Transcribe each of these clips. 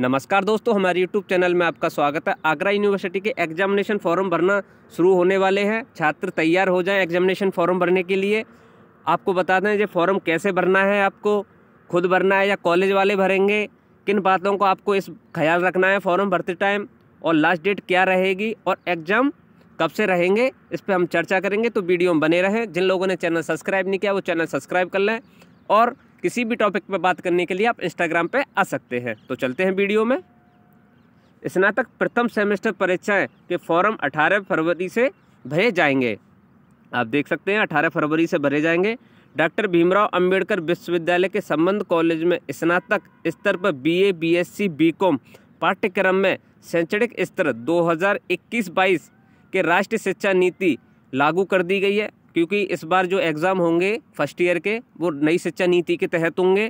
नमस्कार दोस्तों हमारे यूट्यूब चैनल में आपका स्वागत है आगरा यूनिवर्सिटी के एग्जामिनेशन फॉर्म भरना शुरू होने वाले हैं छात्र तैयार हो जाएं एग्जामिनेशन फॉर्म भरने के लिए आपको बता दें ये फॉर्म कैसे भरना है आपको खुद भरना है या कॉलेज वाले भरेंगे किन बातों को आपको इस ख्याल रखना है फॉर्म भरते टाइम और लास्ट डेट क्या रहेगी और एग्ज़ाम कब से रहेंगे इस पर हम चर्चा करेंगे तो वीडियो में बने रहें जिन लोगों ने चैनल सब्सक्राइब नहीं किया वो चैनल सब्सक्राइब कर लें और किसी भी टॉपिक पर बात करने के लिए आप इंस्टाग्राम पर आ सकते हैं तो चलते हैं वीडियो में स्नातक प्रथम सेमेस्टर परीक्षाएं के फॉर्म 18 फरवरी से भरे जाएंगे आप देख सकते हैं 18 फरवरी से भरे जाएंगे डॉक्टर भीमराव अंबेडकर विश्वविद्यालय के संबंध कॉलेज में स्नातक स्तर पर बीए, बीएससी, बीकॉम पाठ्यक्रम में शैक्षणिक स्तर 2021-22 के राष्ट्रीय शिक्षा नीति लागू कर दी गई है क्योंकि इस बार जो एग्ज़ाम होंगे फर्स्ट ईयर के वो नई शिक्षा नीति के तहत होंगे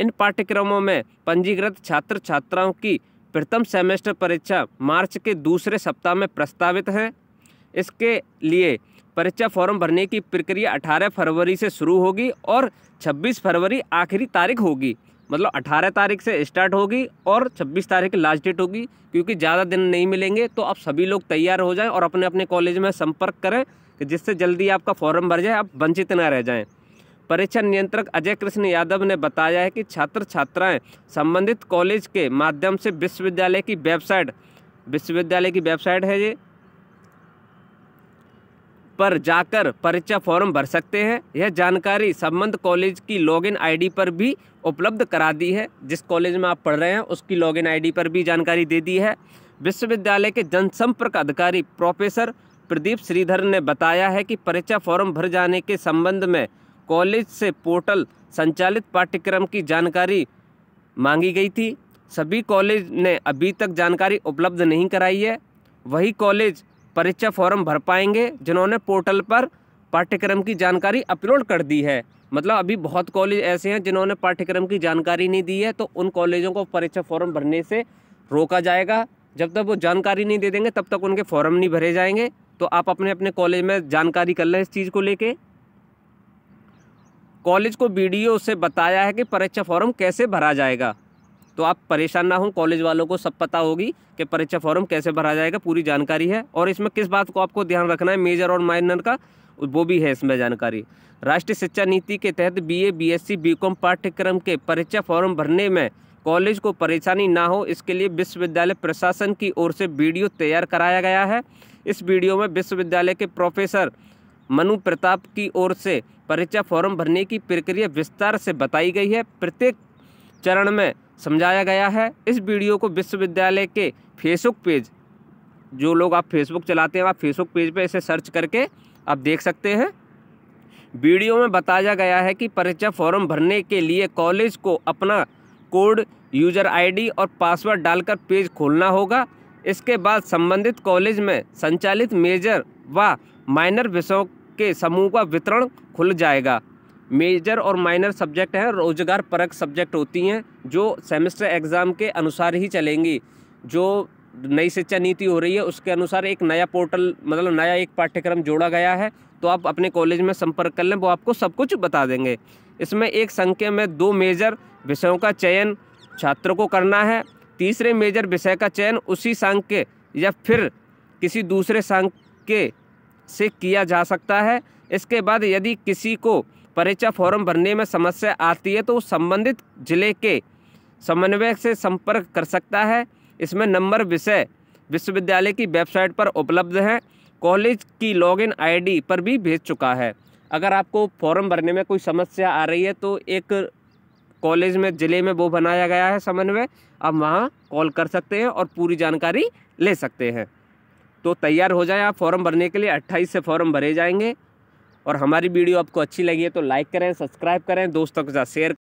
इन पाठ्यक्रमों में पंजीकृत छात्र छात्राओं की प्रथम सेमेस्टर परीक्षा मार्च के दूसरे सप्ताह में प्रस्तावित है इसके लिए परीक्षा फॉर्म भरने की प्रक्रिया 18 फरवरी से शुरू होगी और 26 फरवरी आखिरी तारीख होगी मतलब 18 तारीख से स्टार्ट होगी और 26 तारीख लास्ट डेट होगी क्योंकि ज़्यादा दिन नहीं मिलेंगे तो आप सभी लोग तैयार हो जाएं और अपने अपने कॉलेज में संपर्क करें कि जिससे जल्दी आपका फॉर्म भर जाए आप वंचित ना रह जाएं परीक्षा नियंत्रक अजय कृष्ण यादव ने बताया है कि छात्र छात्राएं संबंधित कॉलेज के माध्यम से विश्वविद्यालय की वेबसाइट विश्वविद्यालय की वेबसाइट है ये पर जाकर परीक्षा फॉर्म भर सकते हैं यह जानकारी संबंध कॉलेज की लॉगिन आईडी पर भी उपलब्ध करा दी है जिस कॉलेज में आप पढ़ रहे हैं उसकी लॉगिन आईडी पर भी जानकारी दे दी है विश्वविद्यालय के जनसंपर्क अधिकारी प्रोफेसर प्रदीप श्रीधर ने बताया है कि परीक्षा फॉर्म भर जाने के संबंध में कॉलेज से पोर्टल संचालित पाठ्यक्रम की जानकारी मांगी गई थी सभी कॉलेज ने अभी तक जानकारी उपलब्ध नहीं कराई है वही कॉलेज परीक्षा फॉर्म भर पाएंगे जिन्होंने पोर्टल पर पाठ्यक्रम की जानकारी अपलोड कर दी है मतलब अभी बहुत कॉलेज ऐसे हैं जिन्होंने पाठ्यक्रम की जानकारी नहीं दी है तो उन कॉलेजों को परीक्षा फॉर्म भरने से रोका जाएगा जब तक वो जानकारी नहीं दे देंगे तब तक उनके फॉर्म नहीं भरे जाएंगे तो आप अपने अपने कॉलेज में जानकारी कर लें इस चीज़ को लेके कॉलेज को वीडियो से बताया है कि परीक्षा फॉर्म कैसे भरा जाएगा तो आप परेशान ना हो कॉलेज वालों को सब पता होगी कि परीक्षा फॉर्म कैसे भरा जाएगा पूरी जानकारी है और इसमें किस बात को आपको ध्यान रखना है मेजर और माइनर का वो भी है इसमें जानकारी राष्ट्रीय शिक्षा नीति के तहत बीए बीएससी बीकॉम पाठ्यक्रम के परीक्षा फॉर्म भरने में कॉलेज को परेशानी ना हो इसके लिए विश्वविद्यालय प्रशासन की ओर से वीडियो तैयार कराया गया है इस वीडियो में विश्वविद्यालय के प्रोफेसर मनु प्रताप की ओर से परीक्षा फॉर्म भरने की प्रक्रिया विस्तार से बताई गई है प्रत्येक चरण में समझाया गया है इस वीडियो को विश्वविद्यालय के फेसबुक पेज जो लोग आप फेसबुक चलाते हैं आप फेसबुक पेज पे इसे सर्च करके आप देख सकते हैं वीडियो में बताया गया है कि परीक्षा फॉर्म भरने के लिए कॉलेज को अपना कोड यूजर आईडी और पासवर्ड डालकर पेज खोलना होगा इसके बाद संबंधित कॉलेज में संचालित मेजर व माइनर विषयों के समूह का वितरण खुल जाएगा मेजर और माइनर सब्जेक्ट हैं रोजगार परक सब्जेक्ट होती हैं जो सेमेस्टर एग्ज़ाम के अनुसार ही चलेंगी जो नई शिक्षा नीति हो रही है उसके अनुसार एक नया पोर्टल मतलब नया एक पाठ्यक्रम जोड़ा गया है तो आप अपने कॉलेज में संपर्क कर लें वो आपको सब कुछ बता देंगे इसमें एक संख्या में दो मेजर विषयों का चयन छात्रों को करना है तीसरे मेजर विषय का चयन उसी संख्य या फिर किसी दूसरे संख्य से किया जा सकता है इसके बाद यदि किसी को परीक्षा फॉर्म भरने में समस्या आती है तो संबंधित जिले के समन्वयक से संपर्क कर सकता है इसमें नंबर विषय विश्वविद्यालय की वेबसाइट पर उपलब्ध हैं कॉलेज की लॉगिन आईडी पर भी भेज चुका है अगर आपको फॉर्म भरने में कोई समस्या आ रही है तो एक कॉलेज में ज़िले में वो बनाया गया है समन्वय आप वहाँ कॉल कर सकते हैं और पूरी जानकारी ले सकते हैं तो तैयार हो जाए आप फॉर्म भरने के लिए अट्ठाईस से फॉर्म भरे जाएंगे और हमारी वीडियो आपको अच्छी लगी है तो लाइक करें सब्सक्राइब करें दोस्तों के साथ शेयर